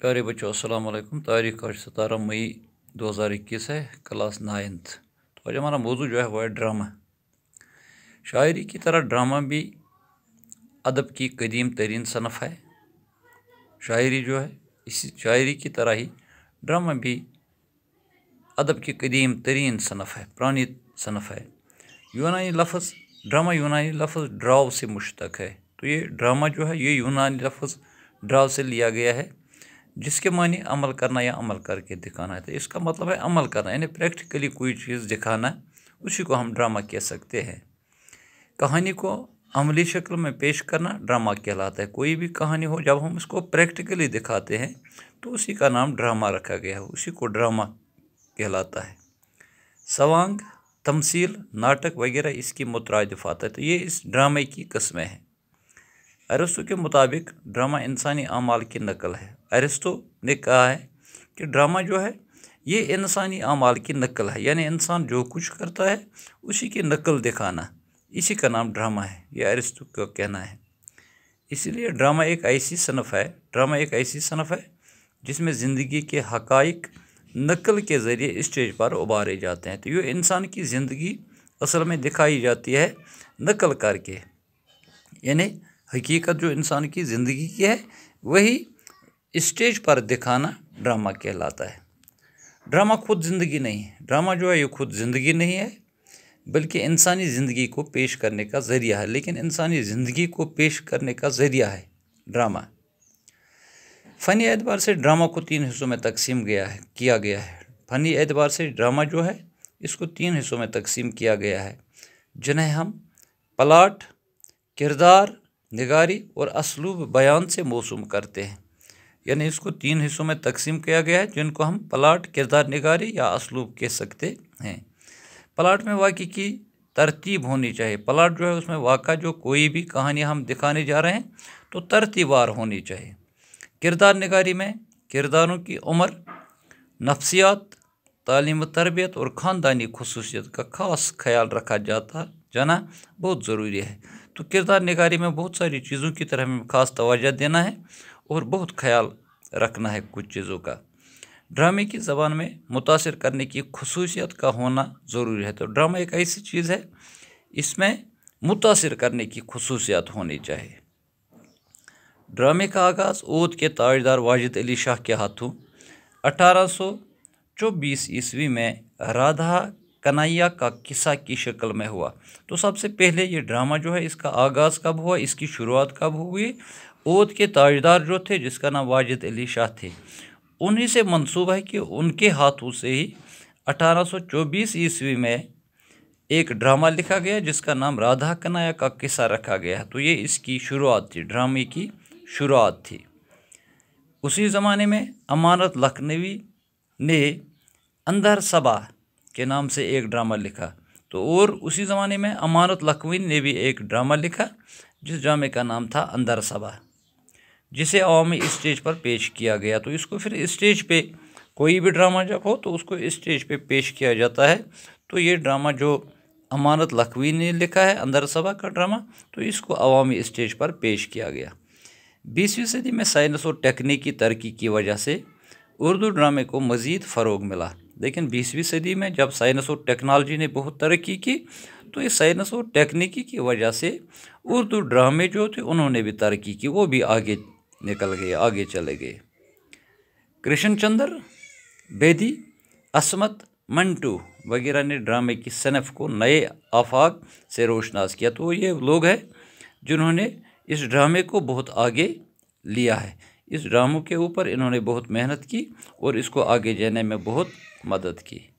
प्यारे बच्चों अस्सलाम वालेकुम तारीख आज सतारह मई 2021 है क्लास नाइन्थ तो आज हमारा मौजू जो है वो है ड्रामा शायरी की तरह ड्रामा भी अदब की कदीम तरीन सनफ है शायरी जो है इसी शायरी की तरह ही ड्रामा भी अदब की कदीम तरीन सनफ है पुरानी सनफ है यूनानी लफ्ज़ ड्रामा यूनानी लफ्ज़ ड्राव से मुश्तक है तो ये ड्रामा जो है ये यूनानी लफ्ज़ ड्राव से लिया गया है जिसके मानी अमल करना या अमल करके दिखाना है तो इसका मतलब है अमल करना यानी प्रैक्टिकली कोई चीज़ दिखाना उसी को हम ड्रामा कह सकते हैं कहानी को अमली शक्ल में पेश करना ड्रामा कहलाता है कोई भी कहानी हो जब हम उसको प्रैक्टिकली दिखाते हैं तो उसी का नाम ड्रामा रखा गया है उसी को ड्रामा कहलाता है सवांग तमसील नाटक वगैरह इसकी मुतरदफ है तो ये इस ड्रामे की कस्में हैं अरस्तु के मुताबिक ड्रामा इंसानी अमाल की नकल है अरिस्टो ने कहा है कि ड्रामा जो है ये इंसानी अमाल की नकल है यानी इंसान जो कुछ करता है उसी की नकल दिखाना इसी का नाम ड्रामा है ये अरिस्टो का कहना है इसलिए ड्रामा एक ऐसी सनफ़ है ड्रामा एक ऐसी सनफ़ है जिसमें ज़िंदगी के हकाइक नकल के ज़रिए स्टेज पर उबारे जाते हैं तो ये इंसान की ज़िंदगी असल में दिखाई जाती है नकल करके यानी हकीकत जो इंसान की ज़िंदगी की है वही स्टेज पर दिखाना ड्रामा कहलाता है ड्रामा खुद ज़िंदगी नहीं है ड्रामा जो है ये खुद ज़िंदगी नहीं है बल्कि इंसानी ज़िंदगी को पेश करने का ज़रिया है लेकिन इंसानी ज़िंदगी को पेश करने का ज़रिया है ड्रामा फ़नी एतबार से ड्रामा को तीन हिस्सों में तकसीम गया है किया गया है फ़नी एतबार से ड्रामा जो है इसको तीन हिस्सों में तकसीम किया गया है जिन्हें हम प्लाट किरदार निगारी और असलूब बयान से मौसम करते हैं यानी इसको तीन हिस्सों में तकसीम किया गया है जिनको हम प्लाट किरदार निगारी या असलूब कह सकते हैं प्लाट में वाक़ की तरतीब होनी चाहिए प्लाट जो है उसमें वाक़ा जो कोई भी कहानी हम दिखाने जा रहे हैं तो तरतीबार होनी चाहिए किरदार निगारी में किरदारों की उम्र नफ्सियात तालीम तरबियत और ख़ानदानी खसूसियत का ख़ास ख्याल रखा जाता जाना बहुत ज़रूरी है तो किरदार निगारी में बहुत सारी चीज़ों की तरह हमें ख़ास तोजह देना है और बहुत ख्याल रखना है कुछ चीज़ों का ड्रामे की ज़बान में मुतासर करने की खसूसियत का होना ज़रूरी है तो ड्रामा एक ऐसी चीज़ है इसमें मुतासर करने की खसूसियात होनी चाहिए ड्रामे का आगाज़ ओद के ताजदार वाजिद अली शाह के हाथों अठारह सौ चौबीस ईस्वी में राधा कन्हैया का किस्सा की शक्ल में हुआ तो सबसे पहले ये ड्रामा जो है इसका आगाज़ कब हुआ इसकी शुरुआत कब हुई ओद के ताजदार जो थे जिसका नाम वाजिद अली शाह थे उन्हीं से मंसूब है कि उनके हाथों से ही 1824 ईस्वी में एक ड्रामा लिखा गया जिसका नाम राधा कनाया का किस्सा रखा गया तो ये इसकी शुरुआत थी ड्रामे की शुरुआत थी उसी ज़माने में अमानत लखनवी ने अंदर सबा के नाम से एक ड्रामा लिखा तो और उसी ज़माने में अमानत लखवी ने भी एक ड्रामा लिखा जिस ड्रामे का नाम था अंदर सबा जिसे अवामी स्टेज पर पेश किया गया तो इसको फिर स्टेज पे कोई भी ड्रामा जब हो तो उसको स्टेज पे पेश किया जाता है तो ये ड्रामा जो अमानत लखवी ने लिखा है अंदर सभा का ड्रामा तो इसको अवामी स्टेज पर पेश किया गया बीसवीं सदी में साइंस और की तरक्की की वजह से उर्दू ड्रामे को मज़ीद फ़रोग मिला लेकिन बीसवीं सदी में जब साइंस और टेक्नोलॉजी ने बहुत तरक्की की तो इस साइंस और टेक्निकी की वजह से उर्दू ड्रामे जो थे उन्होंने भी तरक्की की वो भी आगे निकल गए आगे चले गए कृष्णचंद्र बेदी असमत मंटू वगैरह ने ड्रामे की सनफ को नए आफाक से रोशनास किया तो ये लोग हैं जिन्होंने इस ड्रामे को बहुत आगे लिया है इस ड्रामों के ऊपर इन्होंने बहुत मेहनत की और इसको आगे जाने में बहुत मदद की